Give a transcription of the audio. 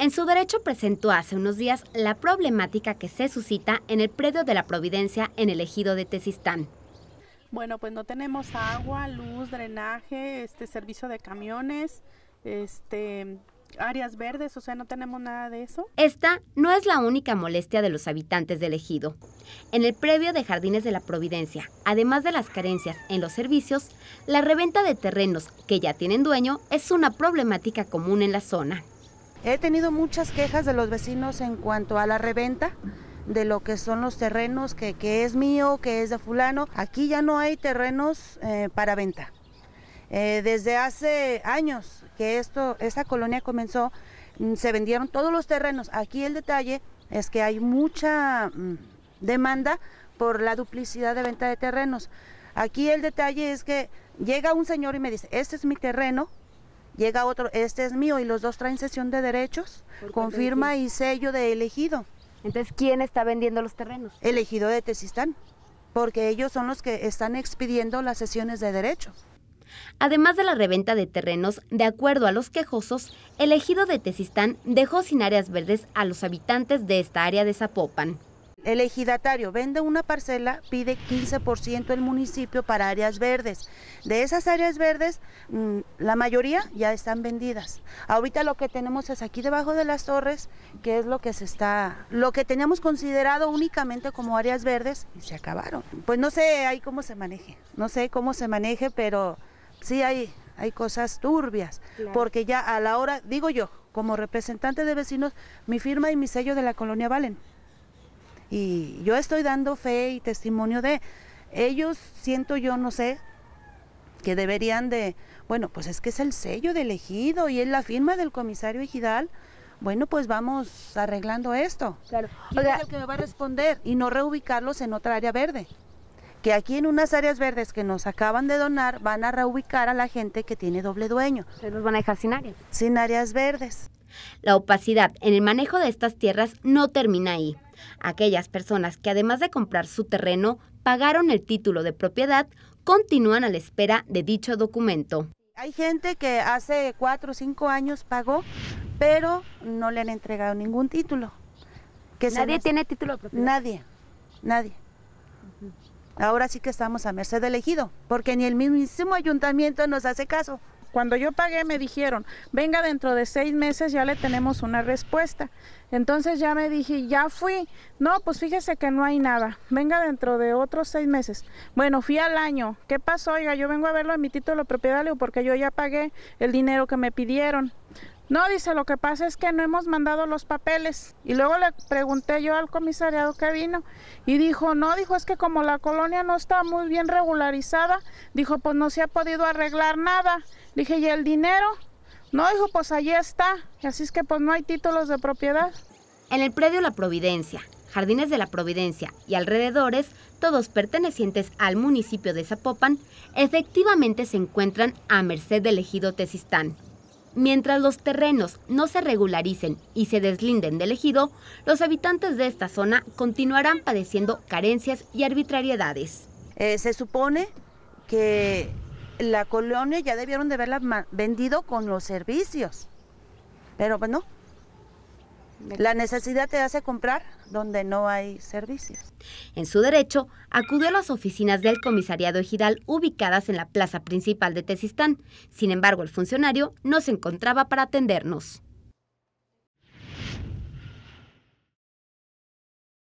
En su derecho presentó hace unos días la problemática que se suscita en el predio de la Providencia en el ejido de Tesistán. Bueno, pues no tenemos agua, luz, drenaje, este servicio de camiones, este áreas verdes, o sea, no tenemos nada de eso. Esta no es la única molestia de los habitantes del ejido. En el predio de Jardines de la Providencia, además de las carencias en los servicios, la reventa de terrenos que ya tienen dueño es una problemática común en la zona. He tenido muchas quejas de los vecinos en cuanto a la reventa de lo que son los terrenos, que, es mío, que es de fulano. Aquí ya no hay terrenos eh, para venta. Eh, desde hace años que esto, esta colonia comenzó, mm, se vendieron todos los terrenos. Aquí el detalle es que hay mucha mm, demanda por la duplicidad de venta de terrenos. Aquí el detalle es que llega un señor y me dice, este es mi terreno, llega otro, este es mío y los dos traen sesión de derechos, confirma y sello de elegido. Entonces, ¿quién está vendiendo los terrenos? elegido de Tesistán, porque ellos son los que están expidiendo las sesiones de derechos. Además de la reventa de terrenos, de acuerdo a los quejosos, elegido de Tesistán dejó sin áreas verdes a los habitantes de esta área de Zapopan. El ejidatario vende una parcela, pide 15% el municipio para áreas verdes. De esas áreas verdes, mm, la mayoría ya están vendidas. Ahorita lo que tenemos es aquí debajo de las torres, que es lo que se está, lo que teníamos considerado únicamente como áreas verdes y se acabaron. Pues no sé ahí cómo se maneje, no sé cómo se maneje, pero sí hay, hay cosas turbias, porque ya a la hora, digo yo, como representante de vecinos, mi firma y mi sello de la colonia valen. Y yo estoy dando fe y testimonio de ellos, siento yo, no sé, que deberían de, bueno, pues es que es el sello de elegido y es la firma del comisario ejidal. Bueno, pues vamos arreglando esto. Claro. ¿Quién es el que me va a responder? Y no reubicarlos en otra área verde. Que aquí en unas áreas verdes que nos acaban de donar van a reubicar a la gente que tiene doble dueño. Se los van a dejar sin áreas. Sin áreas verdes. La opacidad en el manejo de estas tierras no termina ahí. Aquellas personas que además de comprar su terreno, pagaron el título de propiedad, continúan a la espera de dicho documento. Hay gente que hace cuatro o cinco años pagó, pero no le han entregado ningún título. ¿Nadie tiene título de propiedad? Nadie, nadie. Ahora sí que estamos a merced elegido, porque ni el mismísimo ayuntamiento nos hace caso. Cuando yo pagué me dijeron, venga dentro de seis meses ya le tenemos una respuesta. Entonces ya me dije, ya fui. No, pues fíjese que no hay nada. Venga dentro de otros seis meses. Bueno, fui al año. ¿Qué pasó? Oiga, yo vengo a verlo en mi título de propiedad, porque yo ya pagué el dinero que me pidieron. No, dice, lo que pasa es que no hemos mandado los papeles. Y luego le pregunté yo al comisariado que vino y dijo, no, dijo, es que como la colonia no está muy bien regularizada, dijo, pues no se ha podido arreglar nada. Dije, ¿y el dinero? No, dijo, pues allí está. Así es que pues no hay títulos de propiedad. En el predio La Providencia, Jardines de la Providencia y alrededores, todos pertenecientes al municipio de Zapopan, efectivamente se encuentran a merced del ejido tesistán. Mientras los terrenos no se regularicen y se deslinden del ejido, los habitantes de esta zona continuarán padeciendo carencias y arbitrariedades. Eh, se supone que la colonia ya debieron de haberla vendido con los servicios, pero pues no, la necesidad te hace comprar donde no hay servicios. En su derecho, acudió a las oficinas del comisariado ejidal ubicadas en la plaza principal de Tesistán. Sin embargo, el funcionario no se encontraba para atendernos.